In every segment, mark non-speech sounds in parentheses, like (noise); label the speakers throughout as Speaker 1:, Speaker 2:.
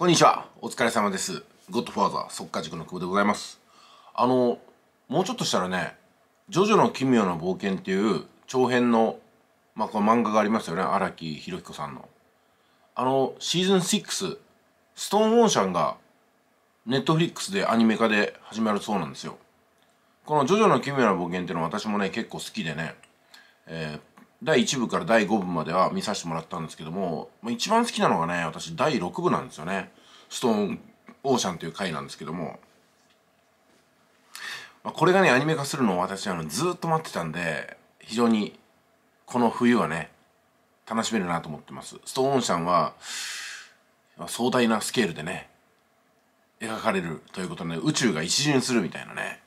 Speaker 1: こんにちは。お疲れ様です。ゴッドファーザー、速化塾の久保でございます。あの、もうちょっとしたらね、ジョジョの奇妙な冒険っていう長編の、まあ、この漫画がありますよね。荒木博彦さんの。あの、シーズン6、ストーンオーシャンが、ネットフリックスでアニメ化で始まるそうなんですよ。このジョジョの奇妙な冒険っていうのは私もね、結構好きでね、えー、第1部から第5部までは見させてもらったんですけども、まあ、一番好きなのがね私第6部なんですよね「ストーンオーシャン」という回なんですけども、まあ、これがねアニメ化するのを私はずっと待ってたんで非常にこの冬はね楽しめるなと思ってますストーンオーシャンは壮大なスケールでね描かれるということで、ね、宇宙が一巡するみたいなね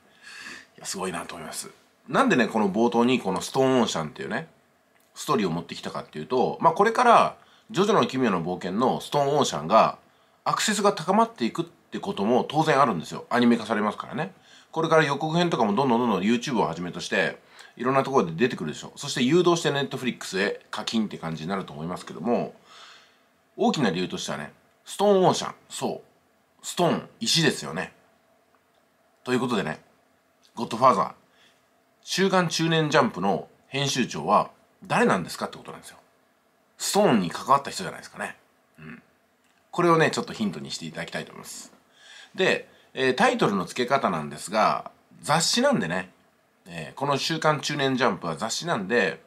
Speaker 1: いやすごいなと思いますなんでねこの冒頭にこの「ストーンオーシャン」っていうねストーリーを持ってきたかっていうと、まあ、これから「ジョジョの奇妙な冒険」のストーンオーシャンがアクセスが高まっていくってことも当然あるんですよアニメ化されますからねこれから予告編とかもどんどんどんどん YouTube をはじめとしていろんなところで出てくるでしょうそして誘導して Netflix へ課金って感じになると思いますけども大きな理由としてはねストーンオーシャンそうストーン石ですよねということでね「ゴッドファーザー」週刊中年ジャンプの編集長は誰なんですかってことなんですよ。ストーンに関わった人じゃないですかね。うん。これをね、ちょっとヒントにしていただきたいと思います。で、えー、タイトルの付け方なんですが、雑誌なんでね、えー、この週刊中年ジャンプは雑誌なんで、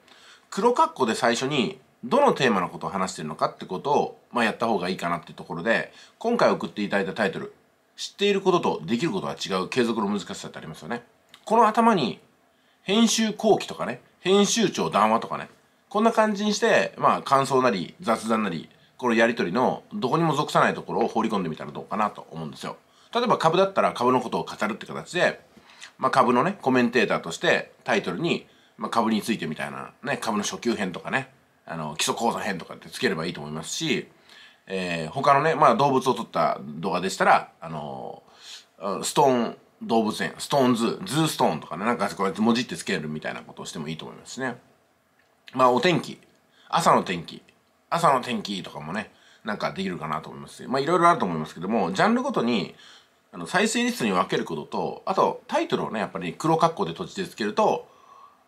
Speaker 1: 黒括弧で最初にどのテーマのことを話してるのかってことを、まあ、やった方がいいかなっていうところで、今回送っていただいたタイトル、知っていることとできることは違う継続の難しさってありますよね。この頭に、編集後期とかね、編集長談話とかね。こんな感じにして、まあ、感想なり、雑談なり、このやりとりの、どこにも属さないところを放り込んでみたらどうかなと思うんですよ。例えば株だったら株のことを語るって形で、まあ、株のね、コメンテーターとしてタイトルに、まあ、株についてみたいな、ね、株の初級編とかね、あの、基礎講座編とかってつければいいと思いますし、えー、他のね、まあ、動物を撮った動画でしたら、あのー、ストーン動物園、ストーンズ、ズーストーンとかね、なんかこうやって文字ってつけるみたいなことをしてもいいと思いますね。まあ、お天気、朝の天気、朝の天気とかもね、なんかできるかなと思いますまあ、いろいろあると思いますけども、ジャンルごとに、あの、再生リストに分けることと、あと、タイトルをね、やっぱり黒括弧で閉じてつけると、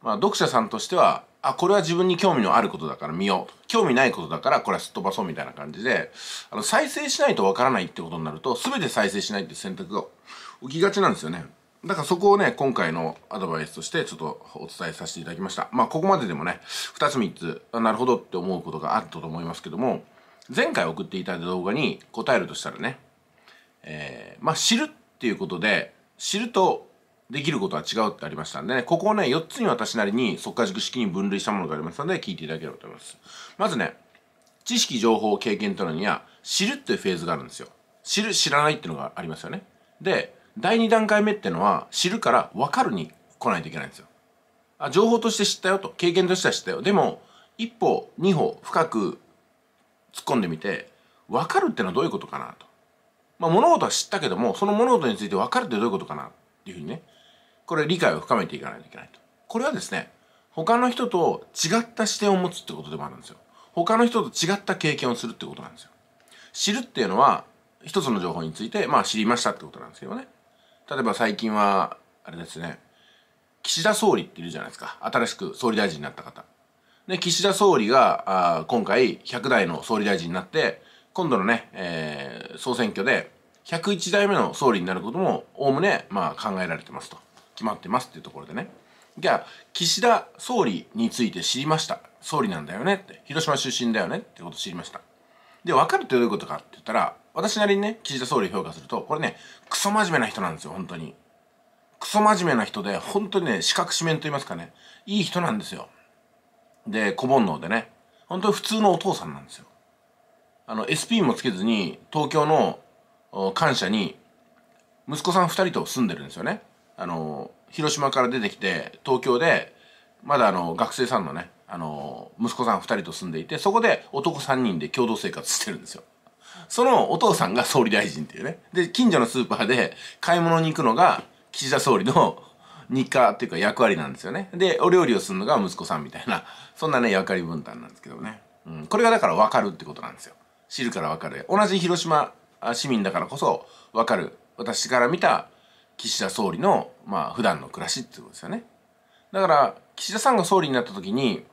Speaker 1: まあ、読者さんとしては、あ、これは自分に興味のあることだから見よう。興味ないことだからこれはすっ飛ばそうみたいな感じで、あの、再生しないとわからないってことになると、すべて再生しないって選択を起きがちなんですよねだからそこをね、今回のアドバイスとしてちょっとお伝えさせていただきました。まあ、ここまででもね、2つ3つ、なるほどって思うことがあったと思いますけども、前回送っていただいた動画に答えるとしたらね、えー、まあ、知るっていうことで、知るとできることは違うってありましたんでね、ここをね、4つに私なりに即価軸式に分類したものがありますので、聞いていただければと思います。まずね、知識、情報、経験というのには、知るっていうフェーズがあるんですよ。知る、知らないっていうのがありますよね。で、第2段階目っていうのは知るから分かるに来ないといけないんですよ。あ情報として知ったよと経験としては知ったよでも一歩二歩深く突っ込んでみて分かるってのはどういうことかなと。まあ、物事は知ったけどもその物事について分かるってどういうことかなっていうふうにねこれ理解を深めていかないといけないと。これはですね他の人と違った視点を持つってことでもあるんですよ。他の人と違った経験をするってことなんですよ。知るっていうのは一つの情報についてまあ知りましたってことなんですけどね。例えば最近はあれですね岸田総理っているじゃないですか新しく総理大臣になった方で岸田総理があ今回100代の総理大臣になって今度のね、えー、総選挙で101代目の総理になることもおおむね、まあ、考えられてますと決まってますっていうところでねじゃあ岸田総理について知りました総理なんだよねって広島出身だよねってこと知りましたでわかるってどういうことかって言ったら私なりにね、岸田総理評価すると、これね、クソ真面目な人なんですよ、本当に。クソ真面目な人で、本当にね、四角四面と言いますかね、いい人なんですよ。で、小煩悩でね、本当に普通のお父さんなんですよ。あの、SP もつけずに、東京の感謝に、息子さん2人と住んでるんですよね。あの、広島から出てきて、東京で、まだあの、学生さんのね、あの、息子さん2人と住んでいて、そこで男3人で共同生活してるんですよ。そのお父さんが総理大臣っていうね。で、近所のスーパーで買い物に行くのが岸田総理の (laughs) 日課っていうか役割なんですよね。で、お料理をするのが息子さんみたいな、そんなね、役割分担なんですけどね。うん。これがだから分かるってことなんですよ。知るから分かる。同じ広島市民だからこそ分かる。私から見た岸田総理の、まあ、普段の暮らしってことですよね。だから、岸田さんが総理になった時に、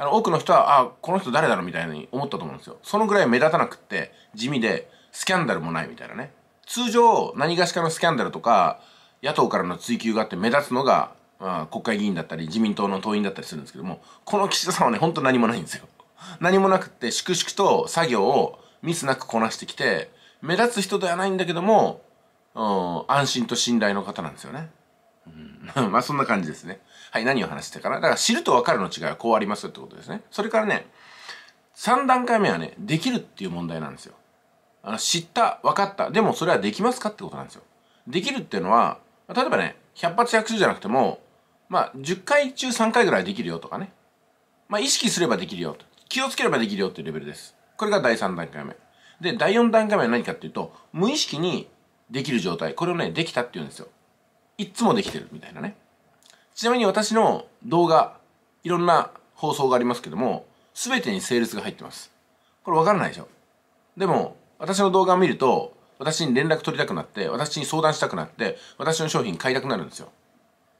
Speaker 1: あの多くの人はあこの人誰だろうみたいに思ったと思うんですよそのぐらい目立たなくって地味でスキャンダルもないみたいなね通常何がしかのスキャンダルとか野党からの追及があって目立つのが、まあ、国会議員だったり自民党の党員だったりするんですけどもこの岸田さんはねほんと何もないんですよ何もなくって粛々と作業をミスなくこなしてきて目立つ人ではないんだけども、うん、安心と信頼の方なんですよねうん、(laughs) まあそんな感じですね。はい、何を話してからだから知ると分かるの違いはこうありますってことですね。それからね、3段階目はね、できるっていう問題なんですよ。あの知った、分かった、でもそれはできますかってことなんですよ。できるっていうのは、例えばね、100発100中じゃなくても、まあ10回中3回ぐらいできるよとかね。まあ意識すればできるよと。気をつければできるよっていうレベルです。これが第3段階目。で、第4段階目は何かっていうと、無意識にできる状態。これをね、できたっていうんですよ。いつもできてるみたいなね。ちなみに私の動画、いろんな放送がありますけども、すべてにセールスが入ってます。これわからないでしょ。でも、私の動画を見ると、私に連絡取りたくなって、私に相談したくなって、私の商品買いたくなるんですよ。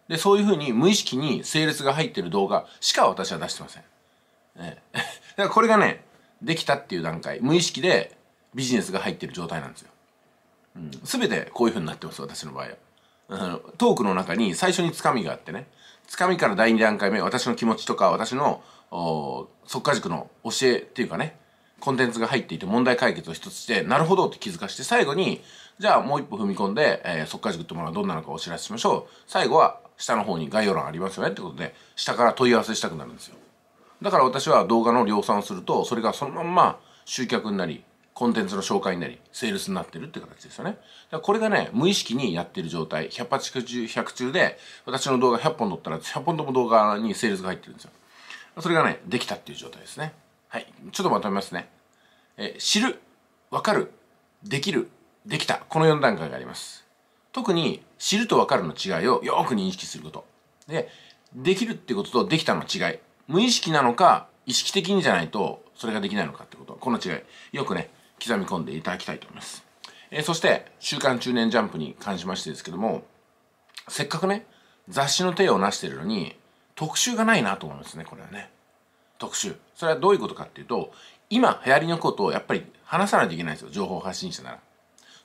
Speaker 1: で、そういうふうに無意識にセールスが入ってる動画しか私は出してません。ええ。(laughs) だからこれがね、できたっていう段階、無意識でビジネスが入ってる状態なんですよ。うん。全てこういうふうになってます、私の場合は。うん、トークの中に最初につかみがあってねつかみから第2段階目私の気持ちとか私の即果塾の教えっていうかねコンテンツが入っていて問題解決を一つしてなるほどって気づかして最後にじゃあもう一歩踏み込んで、えー、即果塾ってものはどんなのかお知らせしましょう最後は下の方に概要欄ありますよねってことで下から問い合わせしたくなるんですよだから私は動画の量産をするとそれがそのまんま集客になりコンテンツの紹介になり、セールスになってるって形ですよね。だからこれがね、無意識にやってる状態。100発中、100中で、私の動画100本撮ったら、100本とも動画にセールスが入ってるんですよ。それがね、できたっていう状態ですね。はい。ちょっとまとめますね。え知る、わかる、できる、できた。この4段階があります。特に、知るとわかるの違いをよく認識すること。で、できるってこととできたの違い。無意識なのか、意識的にじゃないと、それができないのかってこと。この違い。よくね、刻み込んでいただきたいと思います。えー、そして、週刊中年ジャンプに関しましてですけども、せっかくね、雑誌の手を成してるのに、特集がないなと思いますね、これはね。特集。それはどういうことかっていうと、今流行りのことをやっぱり話さないといけないんですよ、情報発信者なら。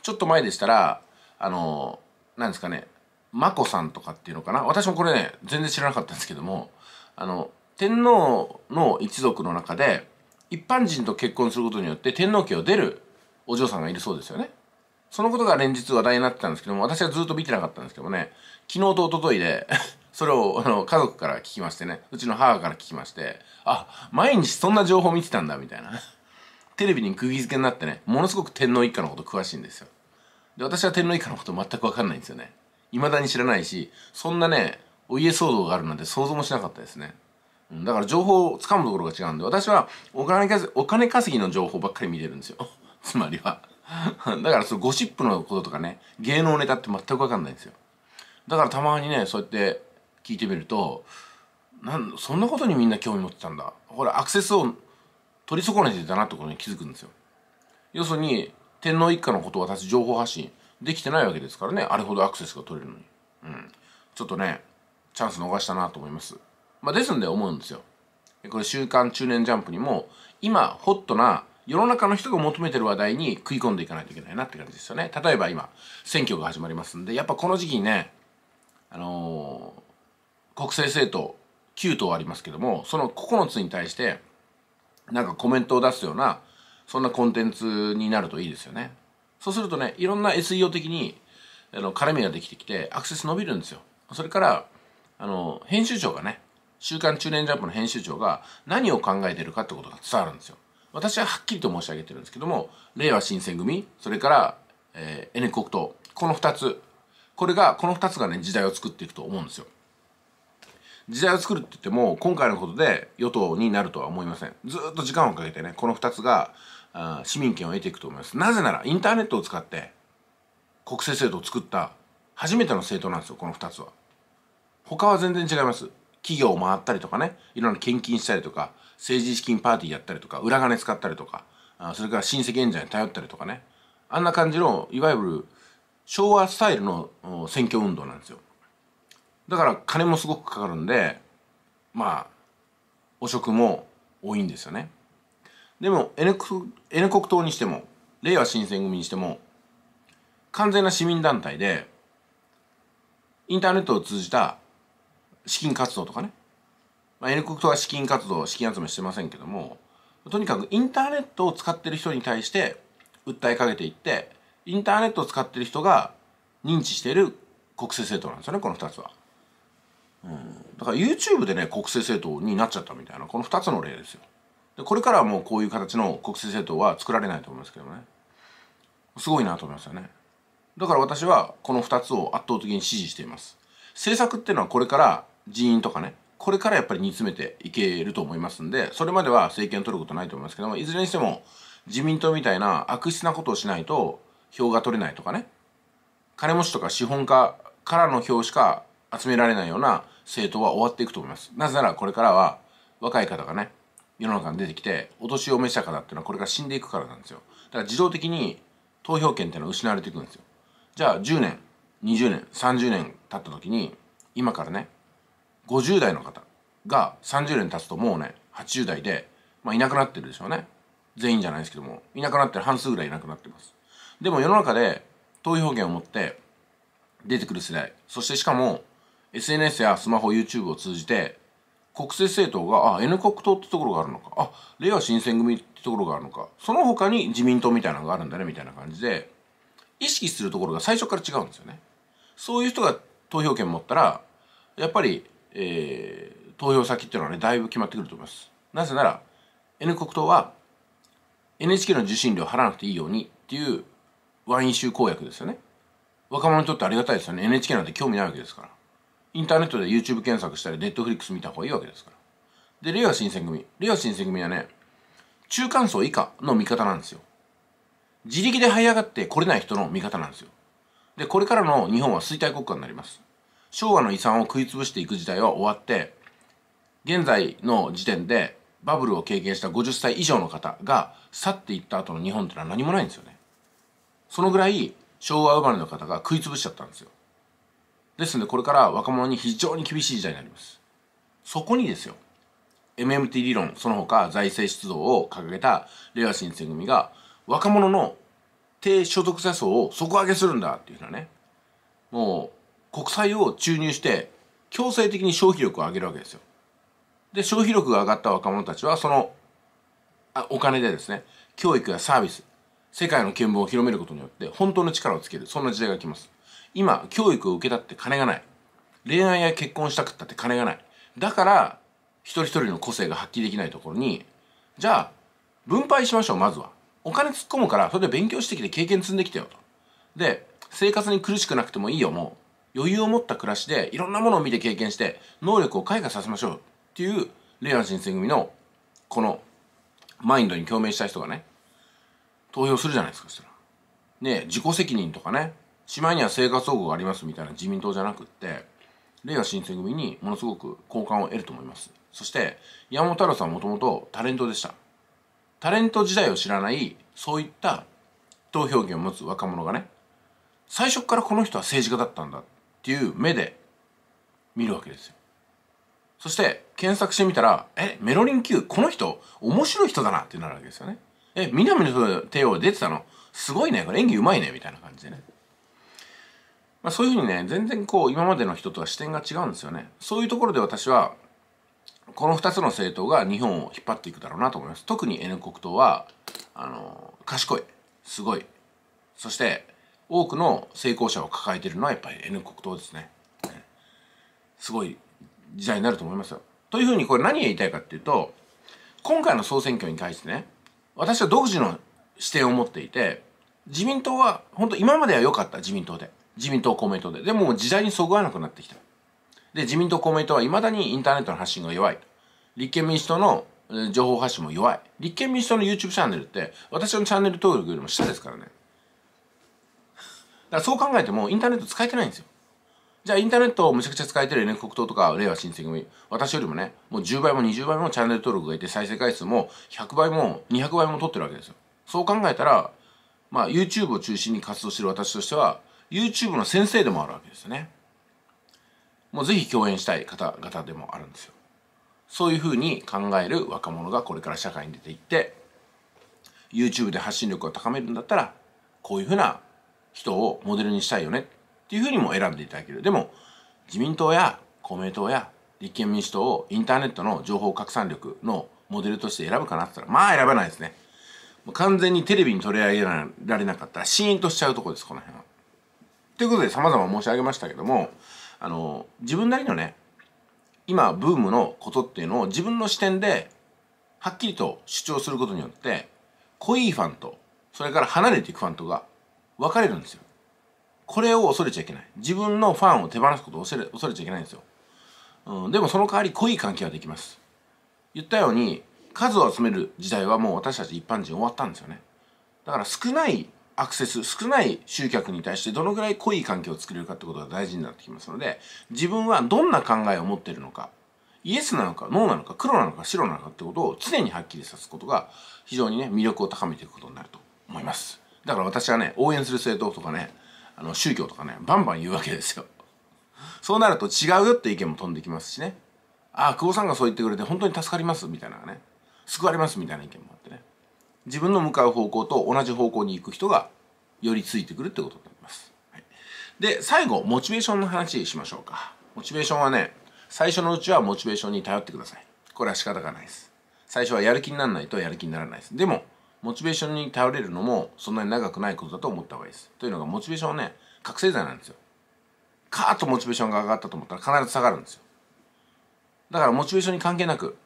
Speaker 1: ちょっと前でしたら、あのー、なんですかね、眞子さんとかっていうのかな。私もこれね、全然知らなかったんですけども、あの、天皇の一族の中で、一般人と結婚することによって天皇家を出るお嬢さんがいるそうですよね。そのことが連日話題になってたんですけども、私はずっと見てなかったんですけどもね、昨日と一昨日で (laughs) それをあの家族から聞きましてね、うちの母から聞きまして、あ、毎日そんな情報見てたんだ、みたいな。(laughs) テレビに釘付けになってね、ものすごく天皇一家のこと詳しいんですよ。で、私は天皇一家のこと全くわかんないんですよね。未だに知らないし、そんなね、お家騒動があるなんて想像もしなかったですね。だから情報を掴むところが違うんで、私はお金稼お金稼ぎの情報ばっかり見てるんですよ。(laughs) つまりは。(laughs) だからそのゴシップのこととかね、芸能ネタって全くわかんないんですよ。だからたまにね、そうやって聞いてみると、なんそんなことにみんな興味持ってたんだ。ほら、アクセスを取り損ねてたなってことに気づくんですよ。要するに、天皇一家のことを私情報発信できてないわけですからね、あれほどアクセスが取れるのに。うん。ちょっとね、チャンス逃したなと思います。まあ、ですんで思うんですよ。これ週刊中年ジャンプにも今ホットな世の中の人が求めてる話題に食い込んでいかないといけないなって感じですよね。例えば今選挙が始まりますんでやっぱこの時期にねあのー、国政政党9党ありますけどもその9つに対してなんかコメントを出すようなそんなコンテンツになるといいですよね。そうするとねいろんな SEO 的にあの絡みができてきてアクセス伸びるんですよ。それからあの編集長がね週刊中年ジャンプの編集長が何を考えてるかってことが伝わるんですよ。私ははっきりと申し上げてるんですけども、令和新選組、それから、えー、N 国党、この2つ、これが、この2つがね、時代を作っていくと思うんですよ。時代を作るって言っても、今回のことで与党になるとは思いません。ずっと時間をかけてね、この2つが、あ市民権を得ていくと思います。なぜなら、インターネットを使って、国政制度を作った、初めての政党なんですよ、この2つは。他は全然違います。企業を回ったりとかねいろんな献金したりとか政治資金パーティーやったりとか裏金使ったりとかそれから親戚演者に頼ったりとかねあんな感じのいわゆる昭和スタイルの選挙運動なんですよだから金もすごくかかるんでまあ汚職も多いんですよねでも N, N 国党にしても令和新選組にしても完全な市民団体でインターネットを通じた資金活動とかね、まあ、N 国とは資金活動資金集めしてませんけどもとにかくインターネットを使ってる人に対して訴えかけていってインターネットを使ってる人が認知している国政政党なんですよねこの2つは、うん、だから YouTube でね国政政党になっちゃったみたいなこの2つの例ですよでこれからはもうこういう形の国政政党は作られないと思いますけどねすごいなと思いますよねだから私はこの2つを圧倒的に支持しています政策っていうのはこれから人員とかねこれからやっぱり煮詰めていけると思いますんでそれまでは政権取ることないと思いますけどもいずれにしても自民党みたいな悪質なことをしないと票が取れないとかね金持ちとか資本家からの票しか集められないような政党は終わっていくと思いますなぜならこれからは若い方がね世の中に出てきてお年を召した方っていうのはこれから死んでいくからなんですよだから自動的に投票権っていうのは失われていくんですよじゃあ10年20年30年経った時に今からね50代の方が30年経つともうね80代で、まあ、いなくなってるでしょうね全員じゃないですけどもいなくなってる半数ぐらいいなくなってますでも世の中で投票権を持って出てくる世代そしてしかも SNS やスマホ YouTube を通じて国政政党があ N 国党ってところがあるのかあいわ新選組ってところがあるのかその他に自民党みたいなのがあるんだねみたいな感じで意識するところが最初から違うんですよねそういう人が投票権持ったらやっぱりえー、投票先っていうのはねだいぶ決まってくると思いますなぜなら N 国党は NHK の受信料払わなくていいようにっていうワイン州公約ですよね若者にとってありがたいですよね NHK なんて興味ないわけですからインターネットで YouTube 検索したり Netflix 見た方がいいわけですからで令和新選組令和新選組はね中間層以下の味方なんですよ自力で這い上がってこれない人の味方なんですよでこれからの日本は衰退国家になります昭和の遺産を食い潰していく時代は終わって現在の時点でバブルを経験した50歳以上の方が去っていった後の日本ってのは何もないんですよねそのぐらい昭和生まれの方が食い潰しちゃったんですよですのでこれから若者に非常に厳しい時代になりますそこにですよ MMT 理論その他財政出動を掲げた令和新選組が若者の低所得者層を底上げするんだっていうのはねもう国債を注入して強制的に消費力を上げるわけですよ。で消費力が上がった若者たちはそのあお金でですね教育やサービス世界の見聞を広めることによって本当の力をつけるそんな時代が来ます今教育を受けたって金がない恋愛や結婚したくったって金がないだから一人一人の個性が発揮できないところにじゃあ分配しましょうまずはお金突っ込むからそれで勉強してきて経験積んできてよとで生活に苦しくなくてもいいよもう余裕を持った暮らしでいろんなものを見て経験して能力を開花させましょうっていう令和新選組のこのマインドに共鳴した人がね投票するじゃないですかそしたら。ね自己責任とかねしまいには生活保護がありますみたいな自民党じゃなくって令和新選組にものすごく好感を得ると思いますそして山本太郎さんはもともとタレントでしたタレント時代を知らないそういった投票権を持つ若者がね最初からこの人は政治家だったんだっっていう目で見るわけですよそして検索してみたらえメロリン Q この人面白い人だなってなるわけですよねえ南の帝王出てたのすごいねこれ演技うまいねみたいな感じでね、まあ、そういうふうにね全然こう今までの人とは視点が違うんですよねそういうところで私はこの2つの政党が日本を引っ張っていくだろうなと思います特に N 国党はあの賢いすごいそして多くの成功者を抱えているのはやっぱり N 国党ですね。すごい時代になると思いますよ。というふうにこれ何が言いたいかっていうと今回の総選挙に対してね私は独自の視点を持っていて自民党は本当今までは良かった自民党で自民党公明党ででも時代にそぐわなくなってきたで自民党公明党はいまだにインターネットの発信が弱い立憲民主党の情報発信も弱い立憲民主党の YouTube チャンネルって私のチャンネル登録よりも下ですからねからそう考えてもインターネット使えてないんですよ。じゃあインターネットをむちゃくちゃ使えてる N 国党とか、令和新選組、私よりもね、もう10倍も20倍もチャンネル登録がいて、再生回数も100倍も200倍も取ってるわけですよ。そう考えたら、まあ YouTube を中心に活動してる私としては、YouTube の先生でもあるわけですよね。もうぜひ共演したい方々でもあるんですよ。そういうふうに考える若者がこれから社会に出ていって、YouTube で発信力を高めるんだったら、こういうふうな人をモデルにしたいよねっていうふうにも選んでいただける。でも、自民党や公明党や立憲民主党をインターネットの情報拡散力のモデルとして選ぶかなって言ったら、まあ選ばないですね。完全にテレビに取り上げられなかったらシーンとしちゃうとこです、この辺は。ということで様々申し上げましたけども、あの、自分なりのね、今ブームのことっていうのを自分の視点ではっきりと主張することによって濃いファンとそれから離れていくファンとが分かれるんですよこれを恐れちゃいけない自分のファンを手放すことを恐れ恐れちゃいけないんですよ、うん、でもその代わり濃い関係はできます言ったように数を集める時代はもう私たち一般人終わったんですよねだから少ないアクセス少ない集客に対してどのぐらい濃い関係を作れるかってことが大事になってきますので自分はどんな考えを持ってるのかイエスなのかノーなのか黒なのか白なのかってことを常にはっきりさすことが非常にね魅力を高めていくことになると思います。だから私はね応援する政党とかねあの宗教とかねバンバン言うわけですよそうなると違うよって意見も飛んできますしねああ久保さんがそう言ってくれて本当に助かりますみたいなね救われますみたいな意見もあってね自分の向かう方向と同じ方向に行く人がよりついてくるってことになります、はい、で最後モチベーションの話しましょうかモチベーションはね最初のうちはモチベーションに頼ってくださいこれは仕方がないです最初はやる気にならないとやる気にならないですでもモチベーションに頼れるのもそんなに長くないことだと思った方がいいです。というのがモチベーションはね覚醒剤なんですよ。カーッとモチベーションが上がったと思ったら必ず下がるんですよ。だからモチベーションに関係なく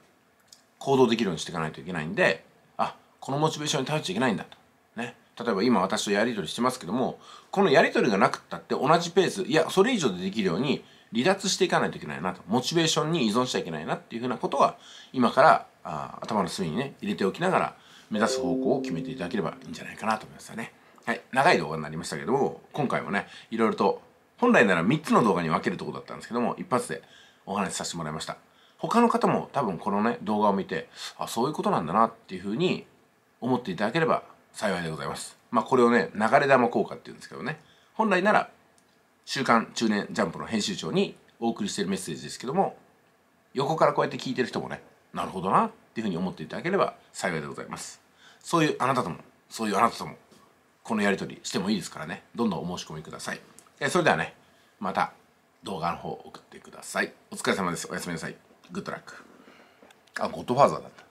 Speaker 1: 行動できるようにしていかないといけないんであこのモチベーションに頼っちゃいけないんだと。ね、例えば今私とやり取りしてますけどもこのやり取りがなくったって同じペースいやそれ以上でできるように離脱していかないといけないなとモチベーションに依存しちゃいけないなっていうふうなことは今からあ頭の隅にね入れておきながら目指す方向を決めていただければいいんじゃないかなと思いますよね。はい、長い動画になりましたけども、今回もね、いろいろと、本来なら3つの動画に分けるとこだったんですけども、一発でお話しさせてもらいました。他の方も多分このね、動画を見て、あ、そういうことなんだなっていうふうに思っていただければ幸いでございます。まあこれをね、流れ玉効果っていうんですけどね、本来なら、週刊中年ジャンプの編集長にお送りしてるメッセージですけども、横からこうやって聞いてる人もね、なるほどなていうふうに思っていただければ幸いでございますそういうあなたともそういうあなたともこのやり取りしてもいいですからねどんどんお申し込みくださいえそれではねまた動画の方送ってくださいお疲れ様ですおやすみなさいグッドラックあゴッドファーザーだった